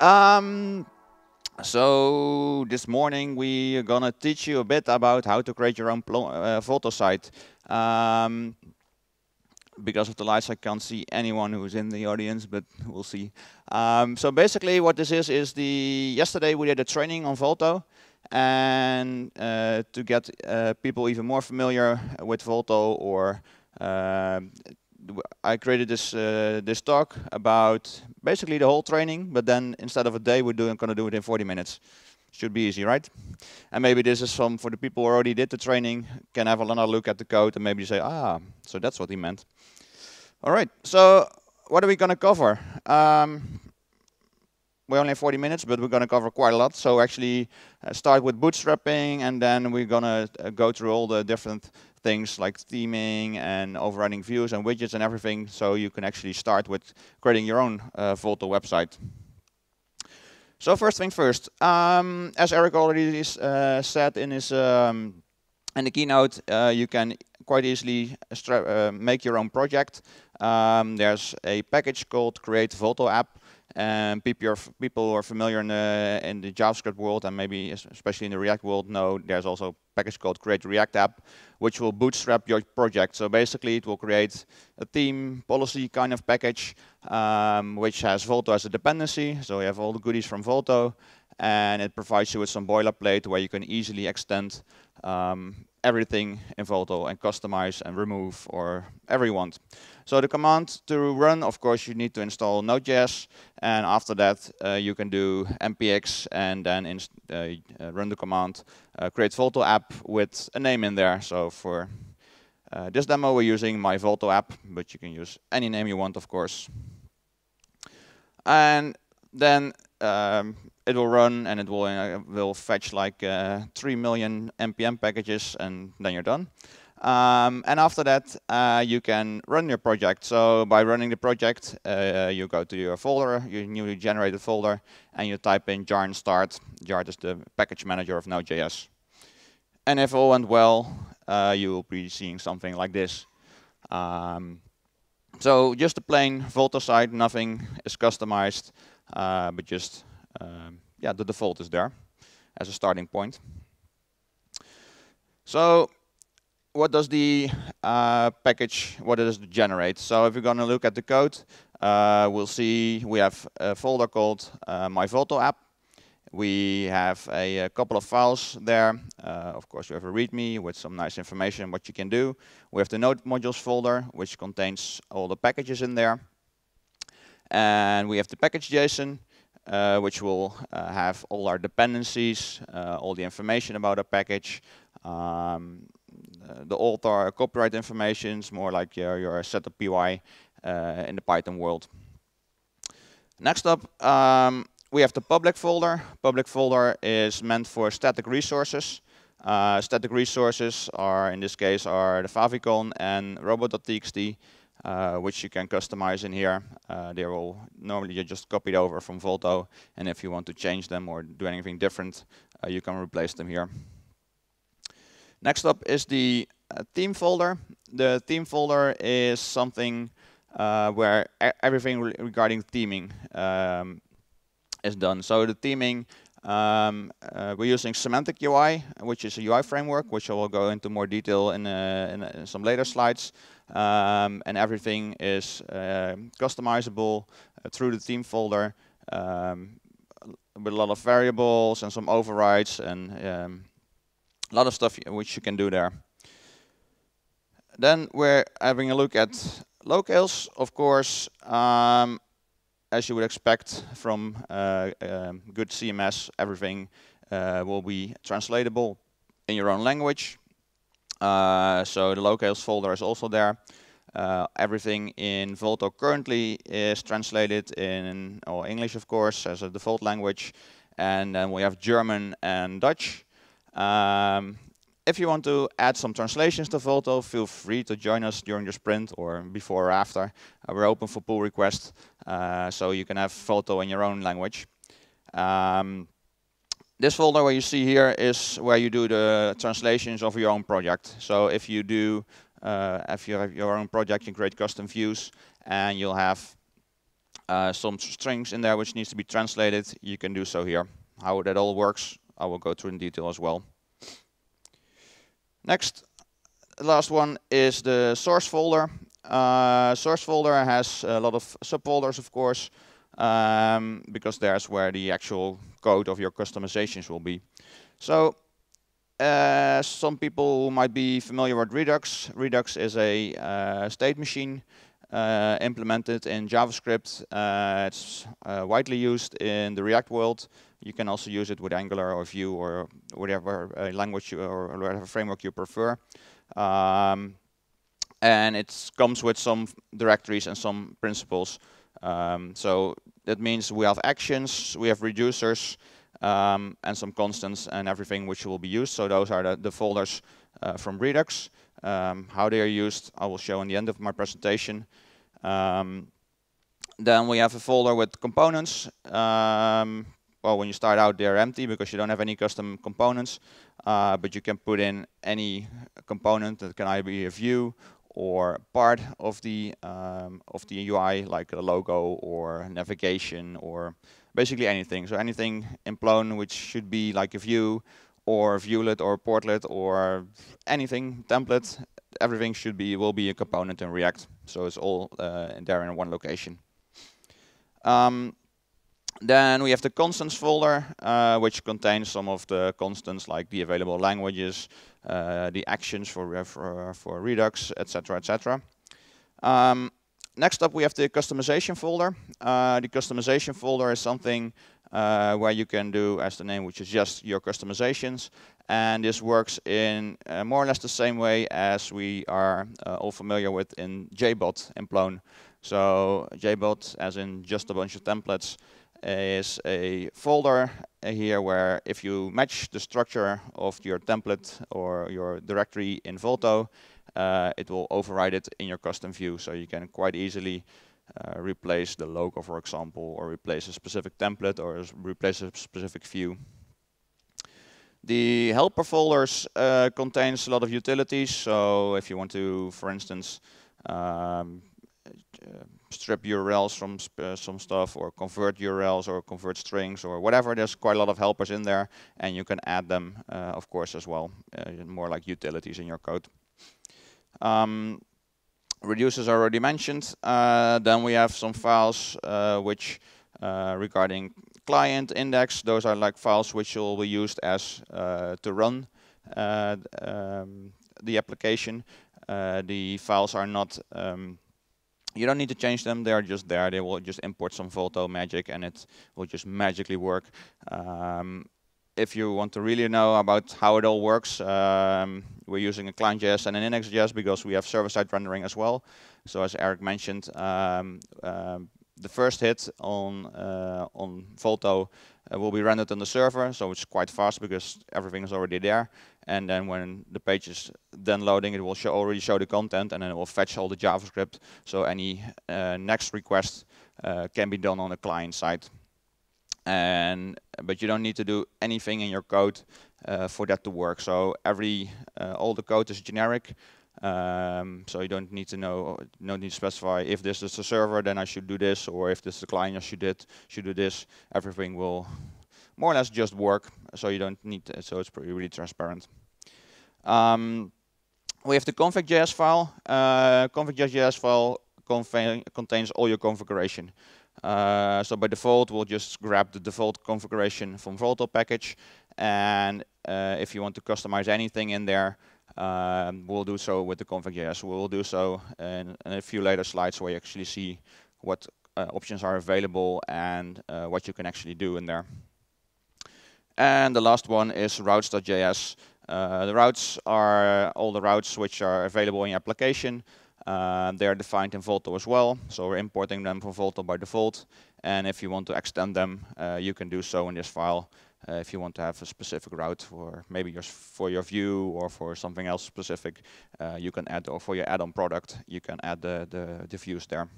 Um, so this morning we are gonna teach you a bit about how to create your own uh, photo site. Um, because of the lights, I can't see anyone who's in the audience, but we'll see. Um, so basically, what this is is the yesterday we did a training on Volto, and uh, to get uh, people even more familiar with Volto or uh, I created this uh, this talk about basically the whole training, but then instead of a day, we're doing going to do it in 40 minutes. Should be easy, right? And maybe this is some for the people who already did the training can have another look at the code and maybe say, ah, so that's what he meant. All right, so what are we going to cover? Um, we only have 40 minutes, but we're going to cover quite a lot. So actually uh, start with bootstrapping, and then we're going to uh, go through all the different things like theming and overriding views and widgets and everything. So you can actually start with creating your own uh, Volta website. So first thing first, um, as Eric already uh, said in his um, in the keynote, uh, you can quite easily uh, make your own project. Um, there's a package called Create Volto App, um, people, are people who are familiar in the, in the JavaScript world and maybe especially in the React world know there's also package called create React app, which will bootstrap your project. So basically, it will create a theme policy kind of package, um, which has Volto as a dependency. So you have all the goodies from Volto, and it provides you with some boilerplate where you can easily extend um, everything in Volto and customize and remove or every want. So the command to run, of course, you need to install Node.js, and after that uh, you can do npx and then uh, uh, run the command uh, create Volto app with a name in there. So for uh, this demo, we're using my Volto app, but you can use any name you want, of course. And then um, it will run and it will uh, will fetch like uh, 3 million npm packages and then you're done. Um, and after that, uh, you can run your project. So by running the project, uh, you go to your folder, your newly generated folder, and you type in jarn start. Jarn is the package manager of Node.js. And if all went well, uh, you will be seeing something like this. Um, so just a plain Volta site, nothing is customized, uh, but just um, yeah, the default is there as a starting point. So what does the uh, package, what does it generate? So if we're going to look at the code, uh, we'll see we have a folder called uh, MyVolto app. We have a, a, couple of files there. Uh, of course, you have a README with some nice information what you can do. We have the node modules folder, which contains all the packages in there. And we have the package JSON, uh, which will uh, have all our dependencies, uh, all the information about our package, um, uh, the are copyright informations. more like your, your setup PY uh, in the Python world. Next up, um, we have the public folder. Public folder is meant for static resources. Uh, static resources are, in this case, are the favicon and robot.txt, uh, which you can customize in here. Uh, they will normally you just copied over from Volto, and if you want to change them or do anything different, uh, you can replace them here. Next up is the uh, theme folder. The theme folder is something uh, where everything re regarding theming um, is done. So the theming, um, uh, we're using Semantic UI, which is a UI framework, which I will go into more detail in, uh, in, uh, in some later slides. Um, and everything is um, customizable uh, through the theme folder um, with a lot of variables and some overrides and um, a lot of stuff which you can do there. Then we're having a look at locales, of course, um, as you would expect from uh, um, good CMS, everything uh, will be translatable in your own language. Uh, so the locales folder is also there. Uh, everything in Volto currently is translated in or English, of course, as a default language. And then we have German and Dutch. Um, if you want to add some translations to Volto, feel free to join us during the sprint or before or after. Uh, we're open for pull requests, uh, so you can have Volto in your own language. Um, this folder where you see here is where you do the translations of your own project. So if you do, uh, if you have your own project, you create custom views, and you'll have uh, some strings in there which needs to be translated. You can do so here. How that all works, I will go through in detail as well. Next, last one is the source folder. Uh, source folder has a lot of subfolders, of course, um, because there's where the actual code of your customizations will be. So uh, some people might be familiar with Redux. Redux is a uh, state machine uh, implemented in JavaScript. Uh, it's uh, widely used in the React world. You can also use it with Angular or Vue or whatever uh, language you, or whatever framework you prefer. Um, and it comes with some directories and some principles. Um, so that means we have actions, we have reducers, um, and some constants and everything which will be used. So those are the, the folders uh, from Redux. Um, how they are used, I will show in the end of my presentation. Um, then we have a folder with components. Um, well, when you start out, they're empty because you don't have any custom components, uh, but you can put in any component that can either be a view or part of the um, of the UI, like a logo or navigation or basically anything. So anything in Plone which should be like a view or a viewlet or a portlet or anything template, everything should be will be a component in React. So it's all uh, there in one location. Um, then we have the constants folder, uh, which contains some of the constants like the available languages, uh, the actions for, uh, for, for Redux, etc., etc. Um, next up, we have the customization folder. Uh, the customization folder is something uh, where you can do, as the name which is just your customizations. And this works in uh, more or less the same way as we are all familiar with in JBot and Plone. So JBot, as in just a bunch of templates, is a folder here where if you match the structure of your template or your directory in Volto, uh, it will override it in your custom view. So you can quite easily uh, replace the logo, for example, or replace a specific template or replace a specific view. The helper folders uh, contains a lot of utilities. So if you want to, for instance, um, uh, strip URLs from uh, some stuff or convert URLs or convert strings or whatever. There's quite a lot of helpers in there and you can add them, uh, of course, as well, uh, more like utilities in your code. Um, reducers already mentioned. Uh, then we have some files uh, which uh, regarding client index, those are like files which will be used as to run um, the application. the files are not um, you don't need to change them. They are just there. They will just import some Volto magic and it will just magically work. Um, if you want to really know about how it all works, um, we're using a ClientJS and an IndexJS because we have server-side rendering as well. So as Eric mentioned, um, uh, the first hit on uh, on Volto uh, will be rendered on the server, so it's quite fast because everything is already there. And then when the page is then loading, it will show already show the content, and then it will fetch all the JavaScript. So any uh, next request uh, can be done on the client side. And but you don't need to do anything in your code uh, for that to work. So every uh, all the code is generic. Um, so you don't need to know, no need to specify if this is the server, then I should do this, or if this is the client, I should it, should do this. Everything will more or less just work. So you don't need, to, so it's pretty really transparent. Um, we have the config.js file. Uh, config.js file contains all your configuration. Uh, so by default, we'll just grab the default configuration from Volatile package. And uh, if you want to customize anything in there, um, we'll do so with the config.js. We'll do so in, in, a few later slides where you actually see what uh, options are available and uh, what you can actually do in there. And the last one is routes.js. Uh, the routes are all the routes which are available in your application. Um, they are defined in Volto as well, so we're importing them from Volto by default. And if you want to extend them, uh, you can do so in this file. Uh, if you want to have a specific route for maybe just for your view or for something else specific, uh, you can add or for your add-on product, you can add the, the, the views there.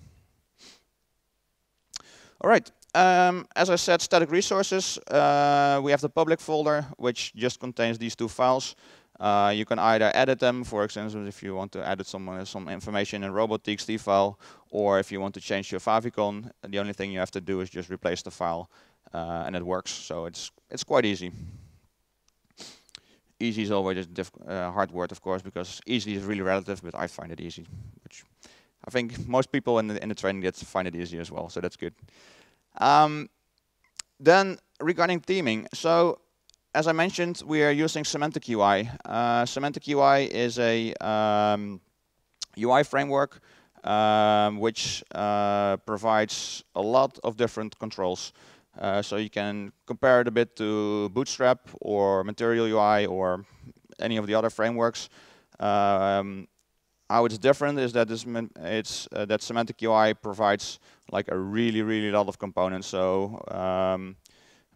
All right. Um, as I said, static resources, uh, we have the public folder, which just contains these two files. Uh, you can either edit them, for example, if you want to edit some, uh, some information in a robot.txt file, or if you want to change your favicon, the only thing you have to do is just replace the file uh, and it works. So it's it's quite easy. Easy is always a uh, hard word, of course, because easy is really relative. But I find it easy, which I think most people in the in the training gets find it easy as well. So that's good. Um, then regarding theming, so as I mentioned, we are using Semantic UI. Uh, Semantic UI is a um, UI framework um, which uh, provides a lot of different controls. Uh, so you can compare it a bit to Bootstrap or Material UI or any of the other frameworks. Um, how it's different is that this it's uh, that semantic UI provides like a really really lot of components. So um,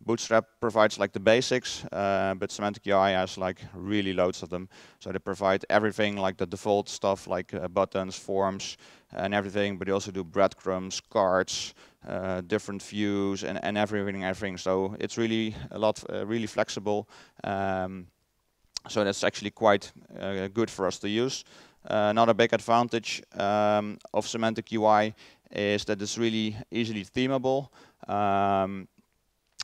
Bootstrap provides like the basics, uh, but Semantic UI has like really loads of them. So they provide everything like the default stuff like uh, buttons, forms, and everything. But they also do breadcrumbs, cards, uh, different views, and and everything, everything. So it's really a lot, uh, really flexible. Um, so that's actually quite uh, good for us to use. Uh, another big advantage um, of Semantic UI is that it's really easily themable. Um,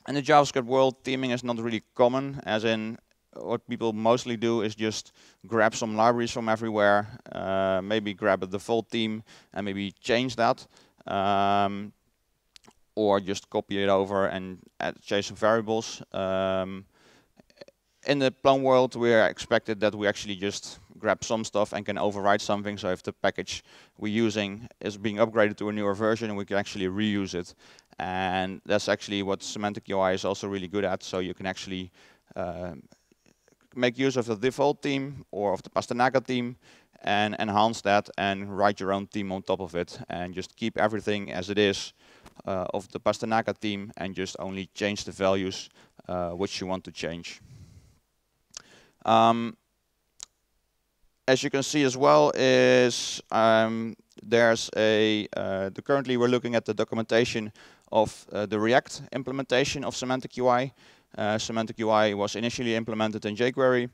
in the JavaScript world, theming is not really common, as in what people mostly do is just grab some libraries from everywhere, uh, maybe grab a default theme and maybe change that, um, or just copy it over and add, change some variables. Um, in the Plum world, we are expected that we actually just grab some stuff and can override something. So if the package we're using is being upgraded to a newer version, we can actually reuse it. And that's actually what Semantic UI is also really good at. So you can actually uh, make use of the default theme or of the Pastanaga theme and enhance that and write your own theme on top of it and just keep everything as it is uh, of the Pastanaga theme and just only change the values uh, which you want to change. Um, as you can see as well is um, there's a uh, the currently we're looking at the documentation of uh, the React implementation of Semantic UI. Uh, Semantic UI was initially implemented in jQuery,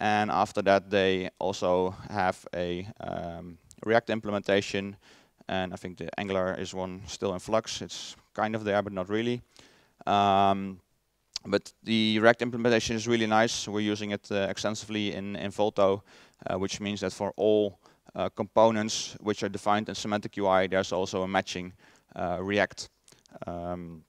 and after that they also have a um, React implementation, and I think the Angular is one still in flux. It's kind of there, but not really. Um, but the React implementation is really nice. We're using it uh, extensively in, in Volto, uh, which means that for all uh, components which are defined in Semantic UI, there's also a matching uh, React um,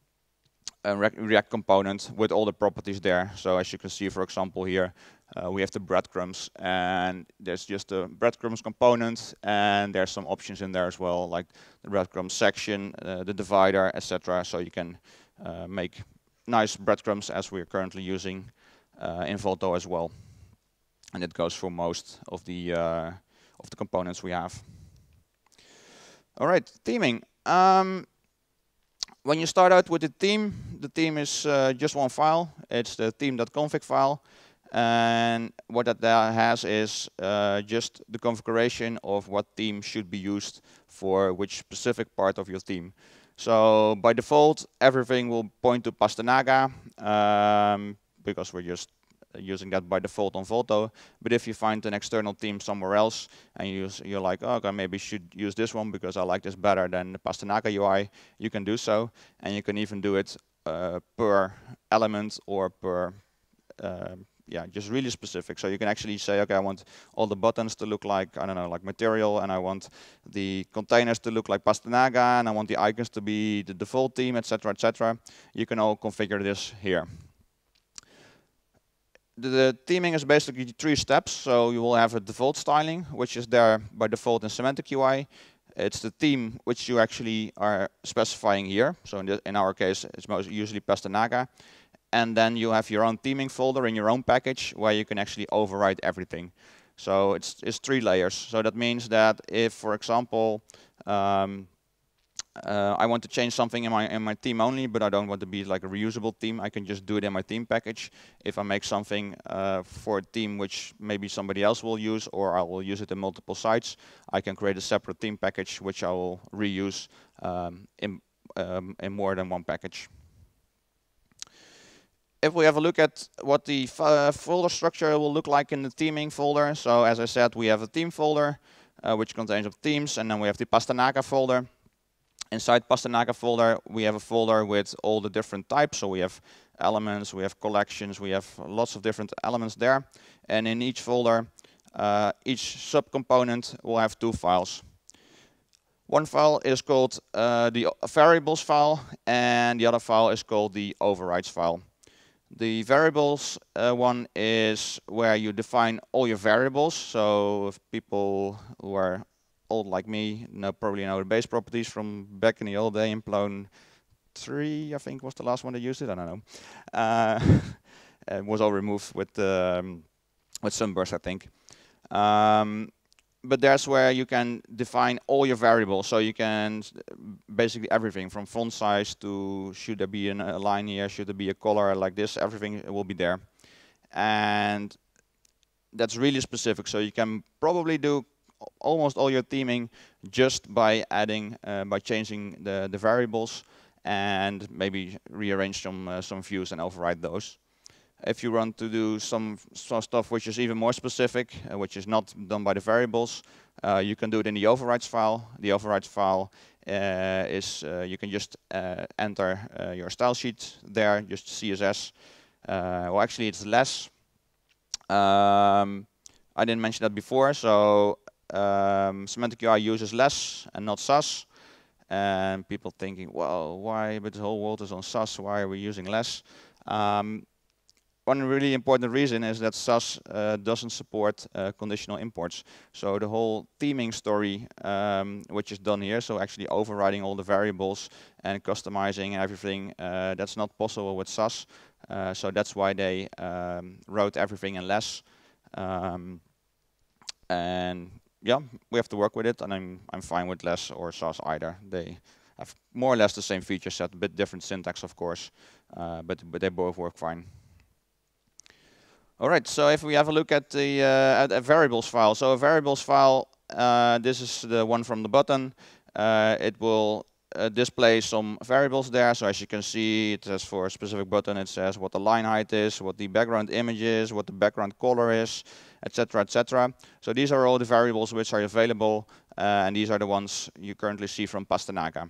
a Re React component with all the properties there. So as you can see, for example, here uh, we have the breadcrumbs, and there's just the breadcrumbs component, and there's some options in there as well, like the breadcrumbs section, uh, the divider, etc. So you can make nice breadcrumbs as we're currently using uh, in Volto as well. And it goes for most of the, uh, of the components we have. All right, theming. Um, when you start out with the theme, the theme is uh, just one file. It's the theme.config file. And what that has is uh, just the configuration of what theme should be used for which specific part of your theme. So by default, everything will point to Pastanaga um, because we're just using that by default on Volto. But if you find an external team somewhere else and you use, you're like, oh, okay, maybe should use this one because I like this better than the Pastanaga UI, you can do so. And you can even do it uh, per element or per um, yeah, just really specific. So you can actually say, okay, I want all the buttons to look like, I don't know, like material, and I want the containers to look like Pastanaga, and I want the icons to be the default theme, etc., etc. You can all configure this here. The, the theming is basically three steps. So you will have a default styling, which is there by default in Semantic UI. It's the theme which you actually are specifying here. So in, the, in our case, it's most usually Pastanaga and then you have your own theming folder in your own package where you can actually override everything. So it's, it's three layers. So that means that if, for example, um, uh, I want to change something in my in my theme only, but I don't want to be like a reusable theme. I can just do it in my theme package. If I make something uh, for a theme which maybe somebody else will use, or I will use it in multiple sites, I can create a separate theme package which I will reuse um, in um, in more than one package if we have a look at what the uh, folder structure will look like in the teaming folder, so as I said, we have a team folder, uh, which contains of teams, and then we have the Pastanaga folder. Inside Pastanaga folder, we have a folder with all the different types. So we have elements, we have collections, we have lots of different elements there. And in each folder, uh, each subcomponent will have two files. One file is called uh, the variables file, and the other file is called the overrides file. The variables uh, one is where you define all your variables. So if people who are old like me know probably know the base properties from back in the old day in Plone 3, I think was the last one that used it, I don't know. Uh, it was all removed with, um, with Sunburst, I think. Um, but that's where you can define all your variables. So you can basically everything from font size to should there be an, a line here, should there be a color like this, everything will be there. And that's really specific. So you can probably do almost all your theming just by adding, uh, by changing the, the variables and maybe rearrange some, uh, some views and override those. If you want to do some, some stuff which is even more specific, uh, which is not done by the variables, uh, you can do it in the overrides file. The overrides file uh, is, uh, you can just uh, enter uh, your style sheet there, just CSS. well, actually it's less. Um, I didn't mention that before, so um, Semantic UI uses less and not SAS. And people thinking, well, why, but the whole world is on SAS, why are we using less? Um, one really important reason is that SAS uh, doesn't support uh, conditional imports. So the whole theming story, um, which is done here, so actually overriding all the variables and customizing everything, uh, that's not possible with SAS. Uh, so that's why they um, wrote everything in less. Um, and yeah, we have to work with it, and I'm I'm fine with less or SAS either. They have more or less the same feature set, a bit different syntax, of course, uh, but but they both work fine. All right, so if we have a look at the uh, at a variables file, so a variables file, uh, this is the one from the button. Uh, it will uh, display some variables there. So as you can see, it says for a specific button, it says what the line height is, what the background image is, what the background color is, etc., etc. So these are all the variables which are available, uh, and these are the ones you currently see from Pastanaga.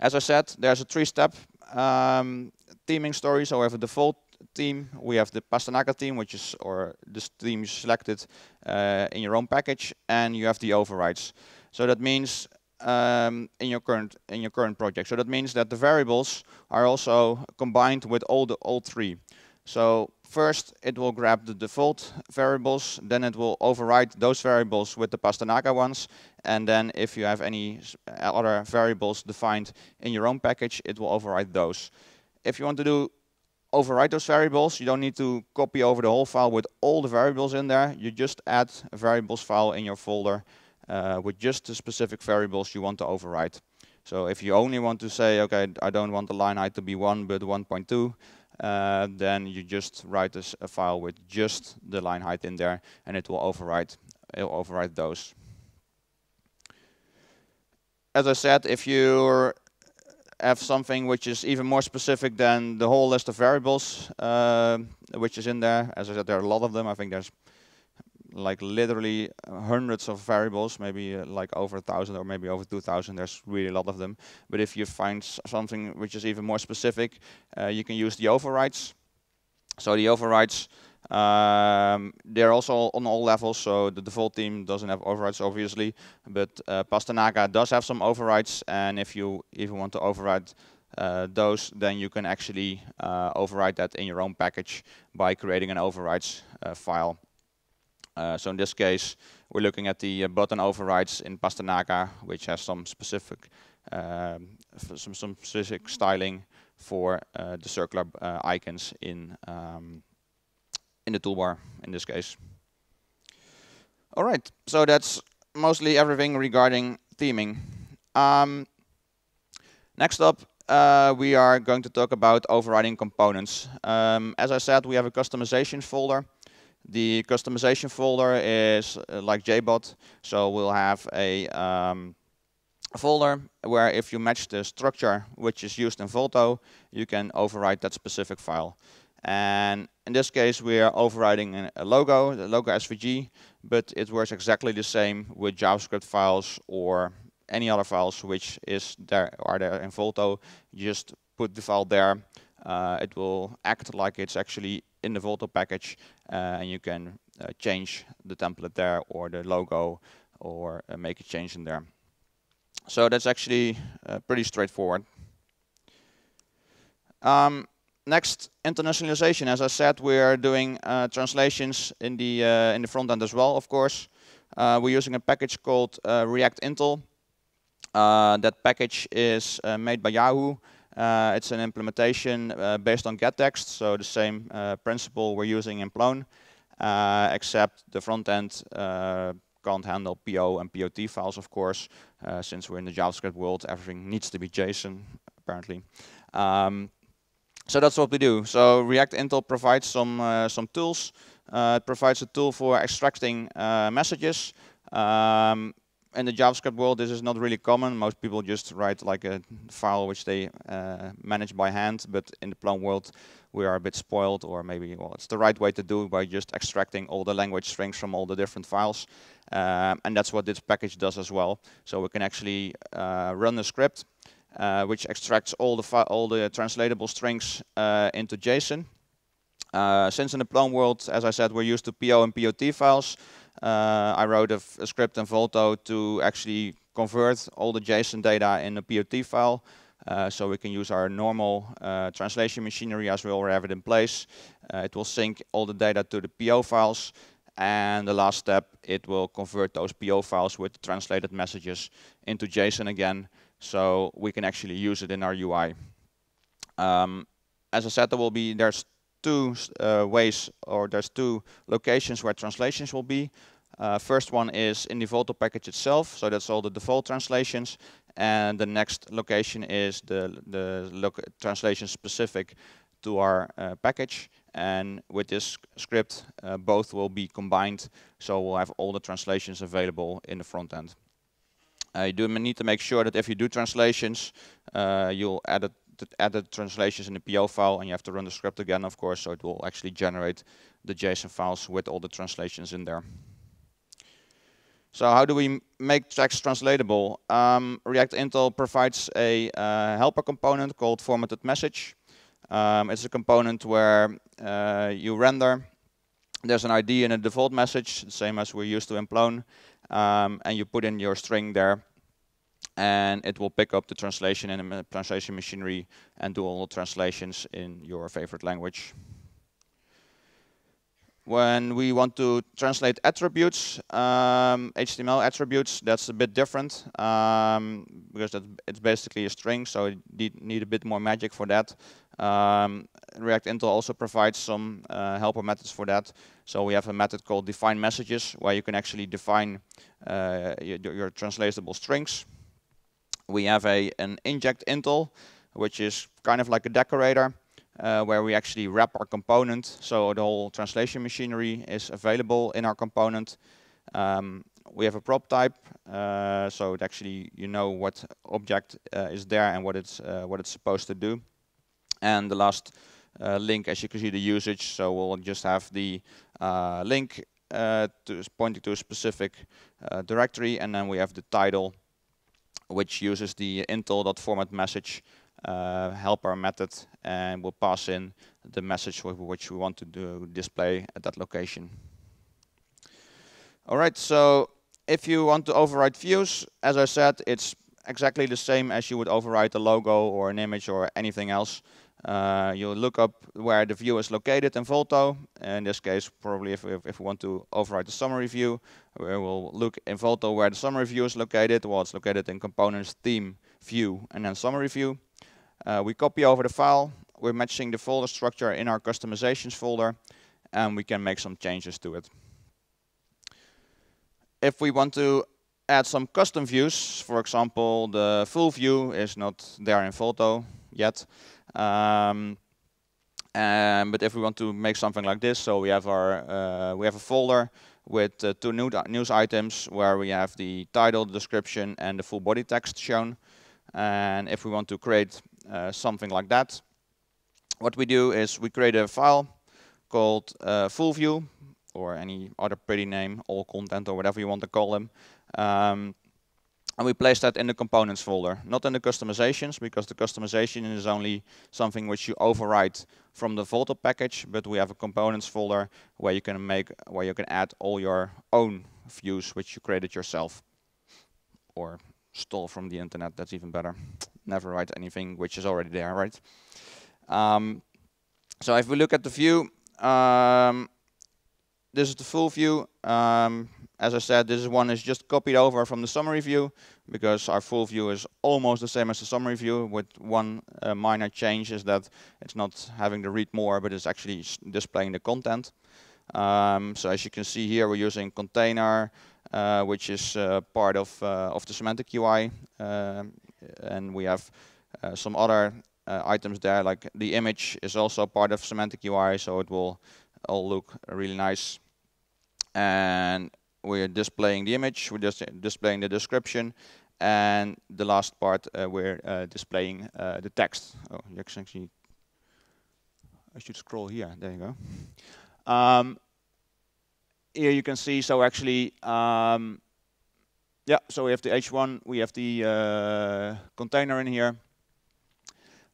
As I said, there's a three-step um, theming story. So we have a default team, we have the Pastanaga team, which is or this team you selected uh, in your own package, and you have the overrides. So that means um, in your current in your current project. So that means that the variables are also combined with all the all three. So first it will grab the default variables, then it will override those variables with the Pastanaga ones, and then if you have any other variables defined in your own package, it will override those. If you want to do override those variables. You don't need to copy over the whole file with all the variables in there. You just add a variables file in your folder uh, with just the specific variables you want to override. So if you only want to say, okay, I don't want the line height to be 1 but 1.2, uh, then you just write a, a file with just the line height in there and it will override, it'll override those. As I said, if you're have something which is even more specific than the whole list of variables uh, which is in there. As I said, there are a lot of them. I think there's like literally hundreds of variables, maybe uh, like over a thousand or maybe over 2,000. There's really a lot of them. But if you find something which is even more specific, uh, you can use the overrides. So the overrides um, they're also on all levels, so the default team doesn't have overrides, obviously, but uh, Pastanaga does have some overrides, and if you if you want to override uh, those, then you can actually uh, override that in your own package by creating an overrides uh, file. Uh, so in this case, we're looking at the uh, button overrides in Pastanaga, which has some specific um, some, some specific styling for the circular icons in um, in the toolbar in this case. All right, so that's mostly everything regarding theming. Um, next up, uh, we are going to talk about overriding components. Um, as I said, we have a customization folder. The customization folder is uh, like JBot, so we'll have a, um, a folder where if you match the structure which is used in Volto, you can override that specific file. And in this case, we are overriding a logo, the logo SVG, but it works exactly the same with JavaScript files or any other files which is there are there in Volto. just put the file there. Uh, it will act like it's actually in the Volto package, uh, and you can uh, change the template there or the logo or uh, make a change in there. So that's actually uh, pretty straightforward. Um, next internationalization as i said we are doing uh, translations in the uh, in the front end as well of course uh, we're using a package called uh, react intel uh, that package is uh, made by yahoo it's an implementation based on gettext, so the same principle we're using in plone except the front end can't handle PO and POT files, of course, since we're in the JavaScript world, everything needs to be JSON, apparently. Um, so that's what we do. So React Intel provides some uh, some tools. Uh, it provides a tool for extracting uh, messages. Um, in the JavaScript world, this is not really common. Most people just write like a file which they uh, manage by hand. But in the Plum world, we are a bit spoiled, or maybe well, it's the right way to do by just extracting all the language strings from all the different files. Uh, and that's what this package does as well. So we can actually uh, run the script uh, which extracts all the all the translatable strings uh, into JSON. Uh, since in the Plum world, as I said, we're used to PO and POT files. Uh, I wrote a, a script in Volto to actually convert all the JSON data in a POT file. Uh, so we can use our normal uh, translation machinery as we already have it in place. it will sync all the data to the PO files. And the last step, it will convert those PO files with translated messages into JSON again so we can actually use it in our UI. Um, as I said, there will be there's two uh, ways or there's two locations where translations will be. Uh, first one is in the Volta package itself, so that's all the default translations, and the next location is the the translation specific to our uh, package. And with this script, uh, both will be combined, so we'll have all the translations available in the front end. Uh, you do need to make sure that if you do translations, uh, you'll add it add the translations in the PO file and you have to run the script again, of course, so it will actually generate the JSON files with all the translations in there. So how do we make text translatable? Um, React Intel provides a uh, helper component called formatted message. Um, it's a component where uh, you render. There's an ID and a default message, the same as we're used to in Plone um, and you put in your string there and it will pick up the translation in a translation machinery and do all the translations in your favorite language when we want to translate attributes, um, HTML attributes, that's a bit different um, because it's basically a string, so you need, need a bit more magic for that. Um, React Intel also provides some uh, helper methods for that. So we have a method called define messages, where you can actually define uh, your, your, translatable strings. We have a an inject Intel, which is kind of like a decorator uh, where we actually wrap our component. So the whole translation machinery is available in our component. Um, we have a prop type, uh, so it actually you know what object uh, is there and what it's uh, what it's supposed to do. And the last uh, link, as you can see, the usage. So we'll just have the uh, link to pointing to a specific directory, and then we have the title, which uses the intel.format message uh, our method and we'll pass in the message which we want to do display at that location. All right, so if you want to override views, as I said, it's exactly the same as you would override a logo or an image or anything else. Uh, you look up where the view is located in Volto. In this case, probably if, we, if we want to override the summary view, we will look in Volto where the summary view is located. Well, it's located in components theme view and then summary view. Uh, we copy over the file, we're matching the folder structure in our customizations folder, and we can make some changes to it. If we want to add some custom views, for example, the full view is not there in photo yet. Um, um, but if we want to make something like this, so we have our uh, we have a folder with uh, two news items where we have the title, the description, and the full body text shown. And if we want to create uh, something like that. What we do is we create a file called uh, full view or any other pretty name, all content or whatever you want to call them. Um, and we place that in the components folder, not in the customizations, because the customization is only something which you overwrite from the Volta package, but we have a components folder where you can make where you can add all your own views which you created yourself or stole from the internet. That's even better. Never write anything which is already there, right? Um, so if we look at the view, um, this is the full view. Um, as I said, this one is just copied over from the summary view because our full view is almost the same as the summary view with one uh, minor change is that it's not having to read more, but it's actually displaying the content. Um, so as you can see here, we're using container, uh, which is uh, part of, uh, of the semantic UI. and we have some other items there, like the image is also part of semantic UI, so it will all look really nice. And we're displaying the image, we're just displaying the description, and the last part uh, we're uh, displaying uh, the text. Oh, actually, I should scroll here. There you go. Um, here you can see, so actually, um, yeah, so we have the H1, we have the uh, container in here,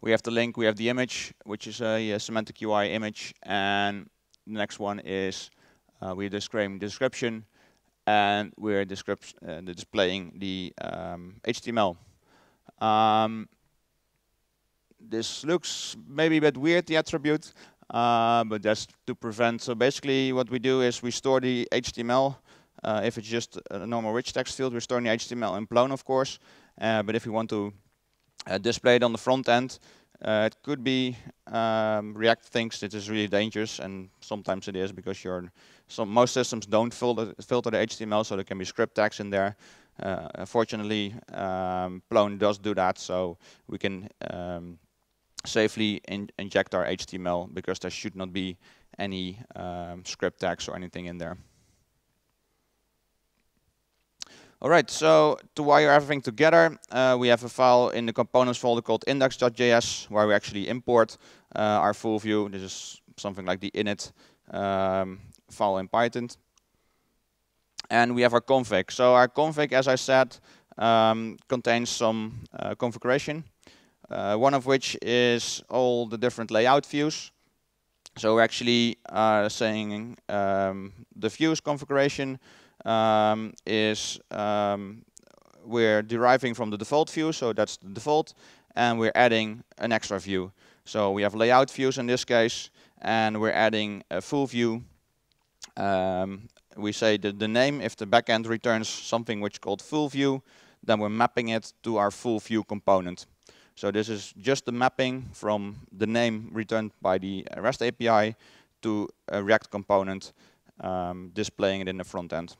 we have the link, we have the image, which is a, a semantic UI image, and the next one is uh, we're describing description, and we're uh, displaying the um, HTML. Um, this looks maybe a bit weird, the attribute, uh, but that's to prevent. So basically what we do is we store the HTML. Uh, if it's just a normal rich text field, we're storing the HTML in Plone, of course. Uh, but if you want to uh, display it on the front end, uh, it could be um, React thinks that is really dangerous, and sometimes it is because you're some most systems don't filter, filter the HTML, so there can be script tags in there. Uh, fortunately, um, Plone does do that, so we can um, safely in inject our HTML because there should not be any um, script tags or anything in there. All right, so to wire everything together, uh, we have a file in the components folder called index.js where we actually import uh, our full view. This is something like the init um, file in Python. And we have our config. So our config, as I said, um, contains some uh, configuration. Uh, one of which is all the different layout views. So we're actually uh, saying um, the views configuration um, is um, we're deriving from the default view, so that's the default, and we're adding an extra view. So we have layout views in this case, and we're adding a full view. Um, we say the, the name, if the backend returns something which is called full view, then we're mapping it to our full view component. So this is just the mapping from the name returned by the REST API to a React component um, displaying it in the front end.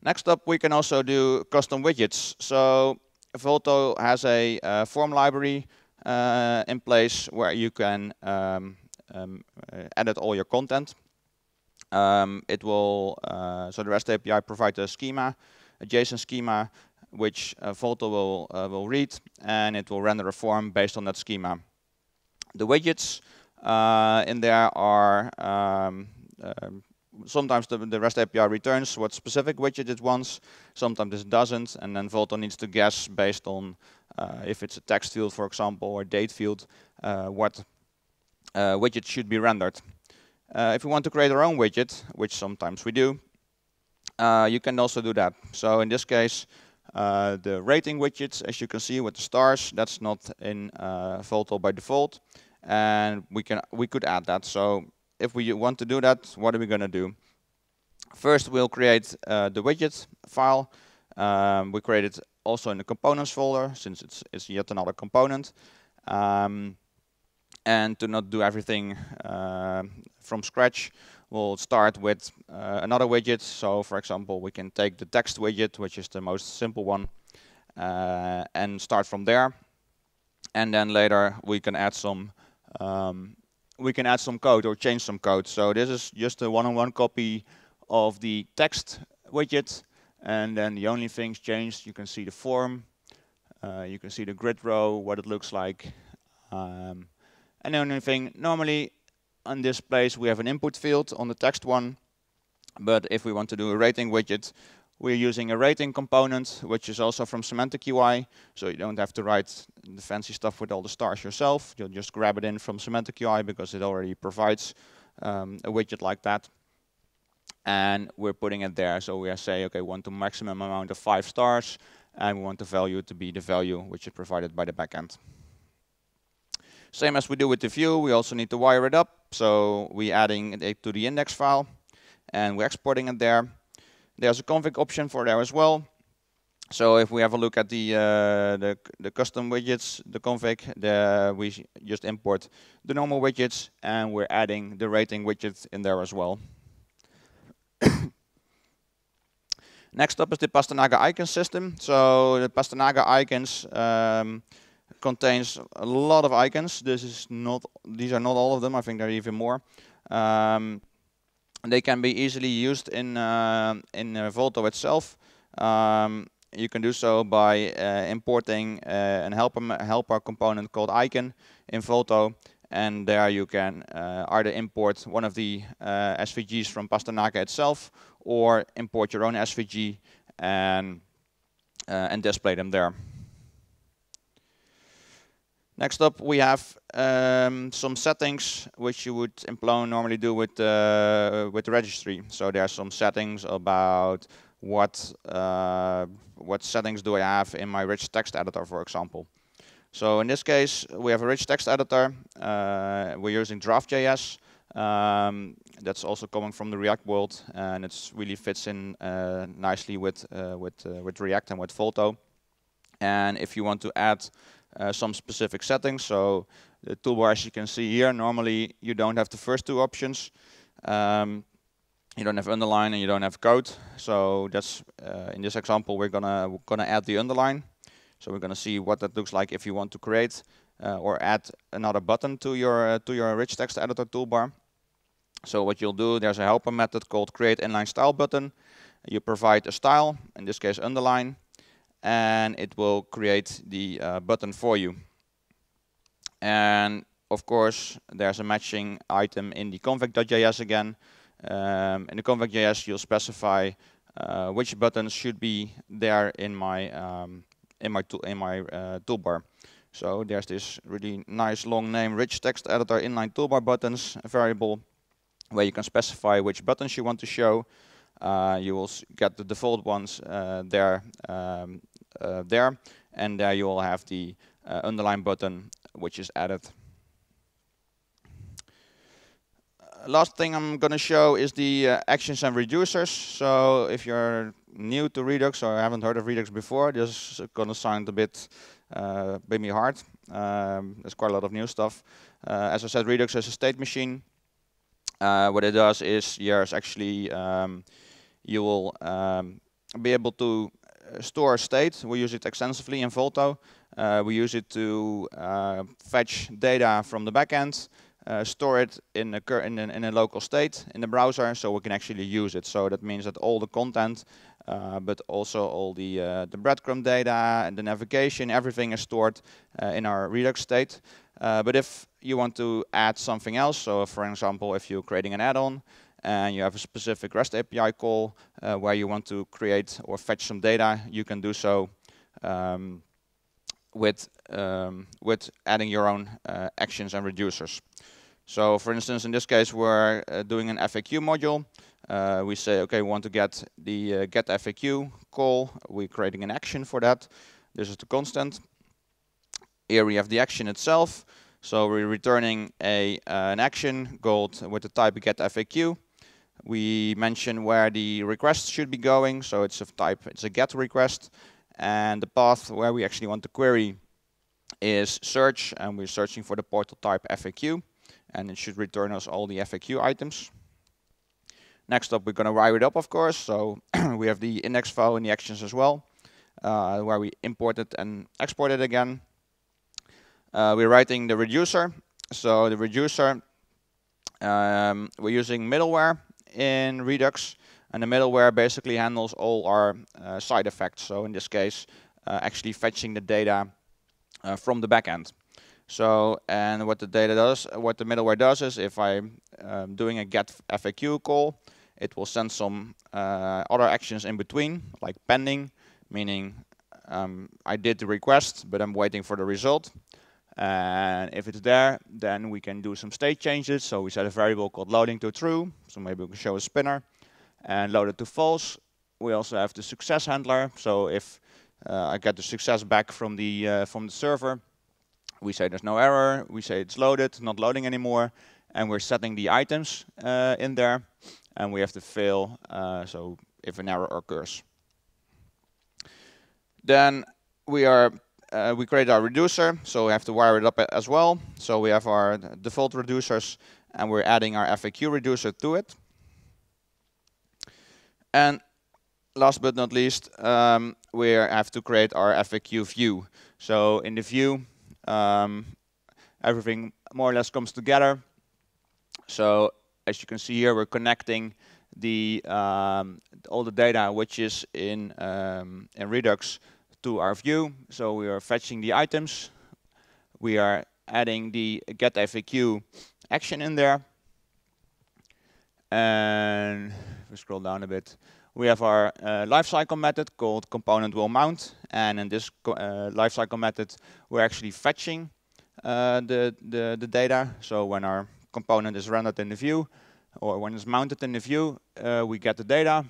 Next up, we can also do custom widgets. So Volto has a uh, form library uh, in place where you can um, um, uh, edit all your content. Um, it will, uh, so the REST API provides a schema, a JSON schema which uh, Volta will, uh, will read, and it will render a form based on that schema. The widgets uh, in there are um, um sometimes the, the, REST API returns what specific widget it wants, sometimes it doesn't, and then Volta needs to guess based on uh, if it's a text field, for example, or date field, uh, what uh, widget should be rendered. if you want to create our own widget, which sometimes we do, you can also do that. So in this case, uh, the rating widgets, as you can see with the stars, that's not in uh, Voltal by default. And we can we could add that. So if we want to do that, what are we going to do? First, we'll create uh, the widget file. Um, we create it also in the components folder, since it's, it's yet another component. Um, and to not do everything uh, from scratch, we'll start with uh, another widget. So for example, we can take the text widget, which is the most simple one, uh, and start from there. And then later we can add some um, we can add some code or change some code. So this is just a one-on-one -on -one copy of the text widget. And then the only things changed, you can see the form, uh, you can see the grid row, what it looks like. Um, and the only thing, normally on this place, we have an input field on the text one. But if we want to do a rating widget, we're using a rating component, which is also from Semantic UI. So you don't have to write the fancy stuff with all the stars yourself. You'll just grab it in from Semantic UI because it already provides um, a widget like that. And we're putting it there. So we say, OK, we want the maximum amount of five stars. And we want the value to be the value which is provided by the backend. Same as we do with the view, we also need to wire it up. So we're adding it to the index file and we're exporting it there. There's a config option for there as well. So if we have a look at the uh, the, the, custom widgets, the config, the, we just import the normal widgets and we're adding the rating widget in there as well. Next up is the Pastanaga icon system. So the Pastanaga icons um, contains a lot of icons. This is not; these are not all of them. I think there are even more. Um, they can be easily used in uh, in uh, Volto itself. Um, you can do so by uh, importing uh, an helper helper component called icon in Volto, and there you can uh, either import one of the uh, SVGs from Pastanaka itself, or import your own SVG and uh, and display them there. Next up, we have um, some settings which you would normally do with, uh, with the registry. So there are some settings about what, uh, what settings do I have in my rich text editor, for example. So in this case, we have a rich text editor. Uh, we're using Draft.js. Um, that's also coming from the React world, and it really fits in uh, nicely with, uh, with, uh, with React and with Volto. And if you want to add uh, some specific settings. So the toolbar, as you can see here, normally you don't have the first two options. Um, you don't have underline and you don't have code. So that's uh, in this example, we're gonna we're gonna add the underline. So we're gonna see what that looks like if you want to create uh, or add another button to your uh, to your rich text editor toolbar. So what you'll do, there's a helper method called create inline style button. You provide a style, in this case underline and it will create the uh, button for you. And of course, there's a matching item in the config.js again. Um, in the config.js, you'll specify uh, which buttons should be there in my um, in my in my uh, toolbar. So there's this really nice long name rich text editor inline toolbar buttons variable where you can specify which buttons you want to show. Uh, you will get the default ones uh, there um, uh, there. And there you will have the uh, underline button, which is added. Uh, last thing I'm going to show is the uh, actions and reducers. So if you're new to Redux or haven't heard of Redux before, this is going to sound a bit, uh, bit me hard. Um, there's quite a lot of new stuff. Uh, as I said, Redux is a state machine. Uh, what it does is, yes, actually, um, you will um, be able to store state. We use it extensively in Volto. Uh, we use it to uh, fetch data from the backend, uh, store it in a, in, a, in a, local state in the browser so we can actually use it. So that means that all the content, uh, but also all the, uh, the breadcrumb data and the navigation, everything is stored uh, in our Redux state. but if you want to add something else, so for example, if you're creating an add-on, and you have a specific REST API call uh, where you want to create or fetch some data, you can do so um, with, um, with adding your own uh, actions and reducers. So for instance, in this case, we're uh, doing an FAQ module. Uh, we say, okay, we want to get the uh, get FAQ call. We're creating an action for that. This is the constant. Here we have the action itself. So we're returning a, uh, an action called with the type get FAQ. We mention where the request should be going, so it's of type, it's a GET request, and the path where we actually want to query is search, and we're searching for the portal type FAQ, and it should return us all the FAQ items. Next up, we're going to wire it up, of course, so we have the index file and the actions as well, uh, where we import it and export it again. Uh, we're writing the reducer, so the reducer, um, we're using middleware, in Redux, and the middleware basically handles all our uh, side effects. So in this case, uh, actually fetching the data uh, from the backend. So, and what the data does, what the middleware does is if I'm um, doing a get FAQ call, it will send some uh, other actions in between, like pending, meaning um, I did the request, but I'm waiting for the result. And if it's there, then we can do some state changes. So we set a variable called loading to true. So maybe we can show a spinner and load it to false. We also have the success handler. So if uh, I get the success back from the uh, from the server, we say there's no error. We say it's loaded, not loading anymore, and we're setting the items uh, in there, and we have to fail. Uh, so if an error occurs, then we are uh, we create our reducer, so we have to wire it up as well. So we have our default reducers, and we're adding our FAQ reducer to it. And last but not least, um, we have to create our FAQ view. So in the view, um, everything more or less comes together. So as you can see here, we're connecting the um, all the data which is in um, in Redux to our view. So we are fetching the items. We are adding the get FAQ action in there. And if we scroll down a bit, we have our uh, lifecycle method called component will mount. And in this uh, lifecycle method, we're actually fetching uh, the, the, the, data. So when our component is rendered in the view, or when it's mounted in the view, uh, we get the data.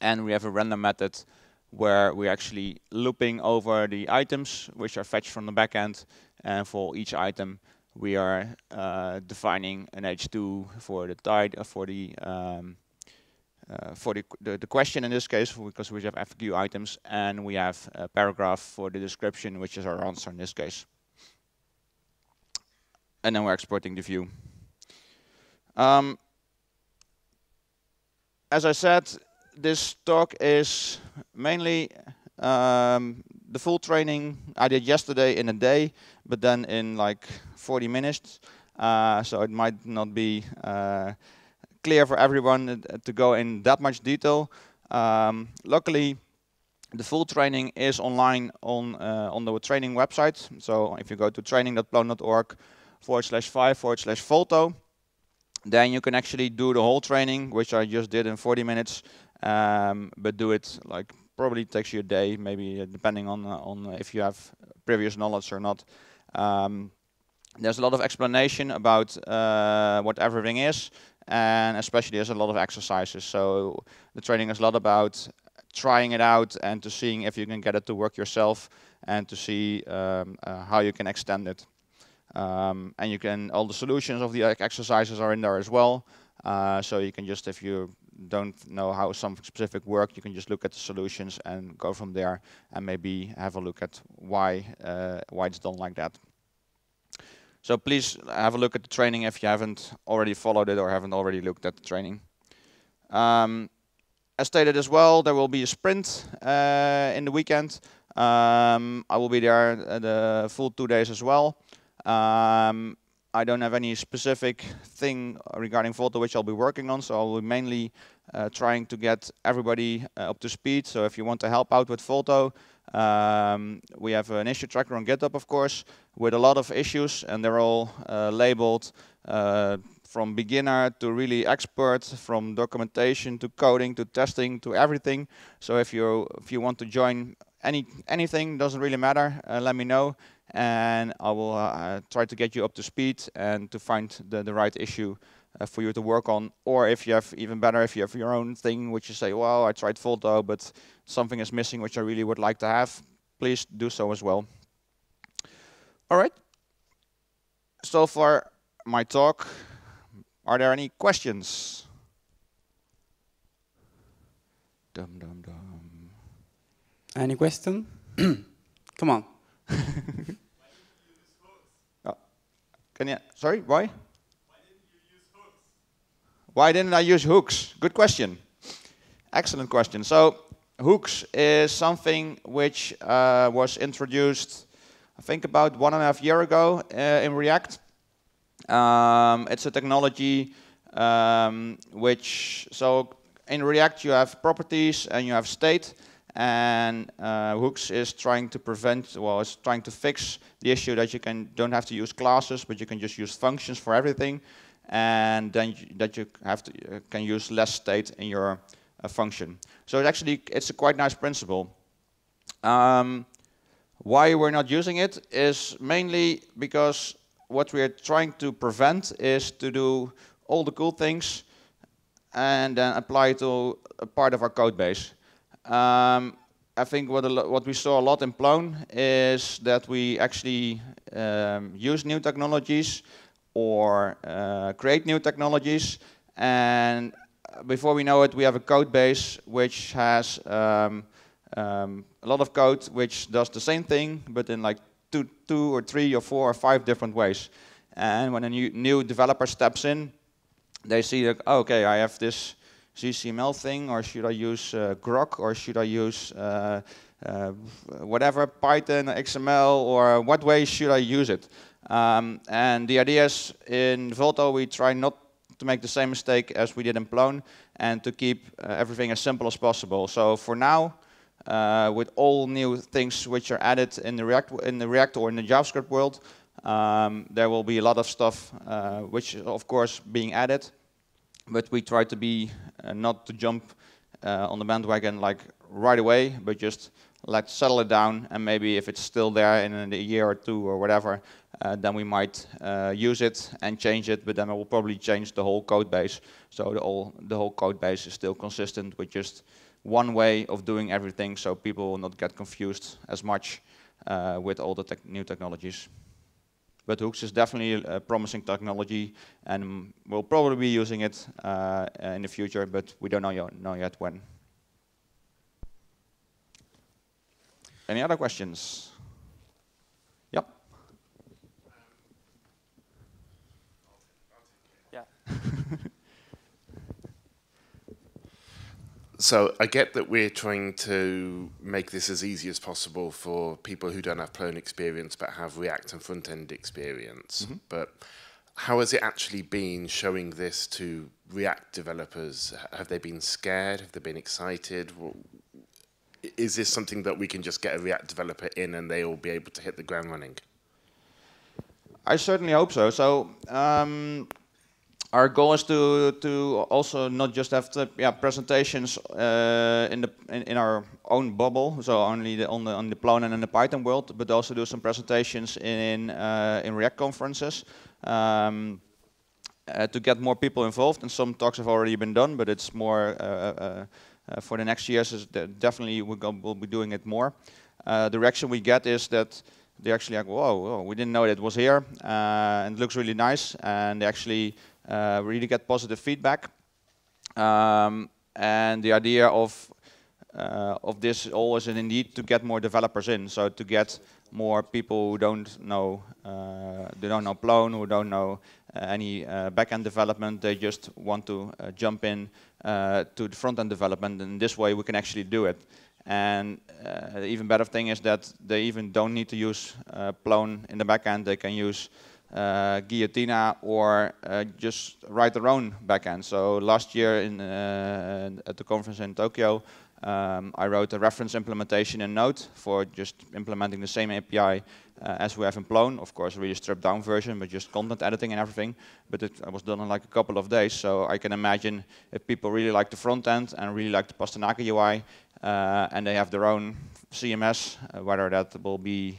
And we have a render method where we're actually looping over the items which are fetched from the backend. And for each item, we are uh, defining an H2 for the tide uh, for the um, uh, for the, the, the question in this case because we have FAQ items and we have a paragraph for the description which is our answer in this case. And then we're exporting the view. Um, as I said, this talk is mainly um, the full training I did yesterday in a day, but then in like 40 minutes. Uh, so it might not be uh, clear for everyone uh, to go in that much detail. Um, luckily, the full training is online on uh, on the training website. So if you go to training.plone.org forward slash five forward slash Volto, then you can actually do the whole training, which I just did in 40 minutes um, but do it like probably takes you a day, maybe uh, depending on uh, on uh, if you have previous knowledge or not. Um, there's a lot of explanation about uh, what everything is, and especially there's a lot of exercises. So the training is a lot about trying it out and to seeing if you can get it to work yourself and to see um, uh, how you can extend it. Um, and you can all the solutions of the exercises are in there as well. Uh, so you can just if you don't know how some specific work, you can just look at the solutions and go from there and maybe have a look at why, uh, why it's done like that. So please have a look at the training if you haven't already followed it or haven't already looked at the training. Um, as stated as well, there will be a sprint uh, in the weekend. Um, I will be there uh, the full two days as well. Um, I don't have any specific thing regarding Volta which I'll be working on, so I'll be mainly uh, trying to get everybody uh, up to speed. So if you want to help out with Volto, um, we have an issue tracker on GitHub, of course, with a lot of issues, and they're all uh, labeled uh, from beginner to really expert, from documentation to coding to testing to everything. So if you if you want to join any anything, doesn't really matter, uh, let me know and I will uh, uh, try to get you up to speed and to find the, the right issue uh, for you to work on. Or if you have, even better, if you have your own thing which you say, well, I tried Volto, but something is missing which I really would like to have, please do so as well. All right. So far, my talk. Are there any questions? Dum, dum, dum. Any question? Come on. Sorry, why? Why didn't you use hooks? Why didn't I use hooks? Good question. Excellent question. So hooks is something which uh, was introduced, I think, about one and a half year ago uh, in React. Um, it's a technology um, which so in React you have properties and you have state. And uh, Hooks is trying to prevent, well, it's trying to fix the issue that you can don't have to use classes, but you can just use functions for everything, and then you, that you have to uh, can use less state in your uh, function. So it actually it's a quite nice principle. Um, why we're not using it is mainly because what we're trying to prevent is to do all the cool things and then apply to a part of our code base. Um, I think what, what we saw a lot in Plone is that we actually um, use new technologies or uh, create new technologies and before we know it we have a code base which has um, um, a lot of code which does the same thing but in like two, two or three or four or five different ways and when a new, new developer steps in they see like, oh, okay I have this ZCML thing, or should I use uh, Grok, or should I use uh, uh, whatever Python, XML, or what way should I use it? Um, and the idea is in Volto we try not to make the same mistake as we did in Plone and to keep uh, everything as simple as possible. So for now, uh, with all new things which are added in the React, in the React or in the JavaScript world, um, there will be a lot of stuff uh, which, of course, being added but we try to be uh, not to jump uh, on the bandwagon like right away, but just let's settle it down and maybe if it's still there in a year or two or whatever, uh, then we might uh, use it and change it, but then it will probably change the whole code base. So the whole, the whole code base is still consistent with just one way of doing everything so people will not get confused as much uh, with all the new technologies. But Hooks is definitely a uh, promising technology, and we'll probably be using it uh, in the future, but we don't know yet, know yet when. Any other questions? Yep. Um, yeah. so I get that we're trying to make this as easy as possible for people who don't have Plone experience but have React and front end experience. Mm -hmm. But how has it actually been showing this to React developers? Have they been scared? Have they been excited? Is this something that we can just get a React developer in and they will be able to hit the ground running? I certainly hope so. So. Um our goal is to to also not just have the, yeah presentations uh, in the in, in, our own bubble, so only the, on the on the Plone and the Python world, but also do some presentations in uh, in React conferences um, uh, to get more people involved. And some talks have already been done, but it's more uh, uh, uh, for the next years. definitely we will be doing it more. the reaction we get is that they actually like, whoa, whoa we didn't know that it was here, and it looks really nice, and they actually uh, really get positive feedback. Um, and the idea of uh, of this all is indeed to get more developers in, so to get more people who don't know uh, they don't know Plone, who don't know uh, any uh, backend development, they just want to uh, jump in uh, to the front-end development, and this way we can actually do it. And the even better thing is that they even don't need to use Plone in the backend; they can use uh, Guillotina or uh, just write their own backend. So last year in, uh, at the conference in Tokyo, um, I wrote a reference implementation in Node for just implementing the same API uh, as we have in Plone. Of course, really stripped down version, but just content editing and everything. But it was done in like a couple of days. So I can imagine if people really like the front end and really like the Pastanaka UI, uh, and they have their own CMS, uh, whether that will be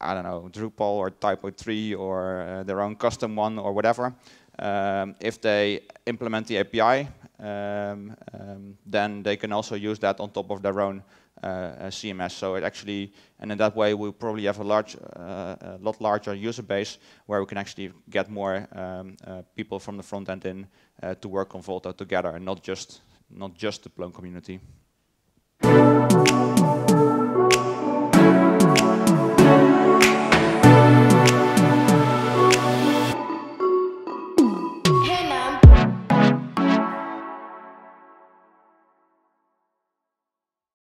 I don't know, Drupal or Typo3 or uh, their own custom one or whatever, um, if they implement the API, um, um, then they can also use that on top of their own uh, uh CMS. So it actually, and in that way, we probably have a large, uh, a lot larger user base where we can actually get more um, uh, people from the front end in uh, to work on Volta together, and not just not just the Plone community.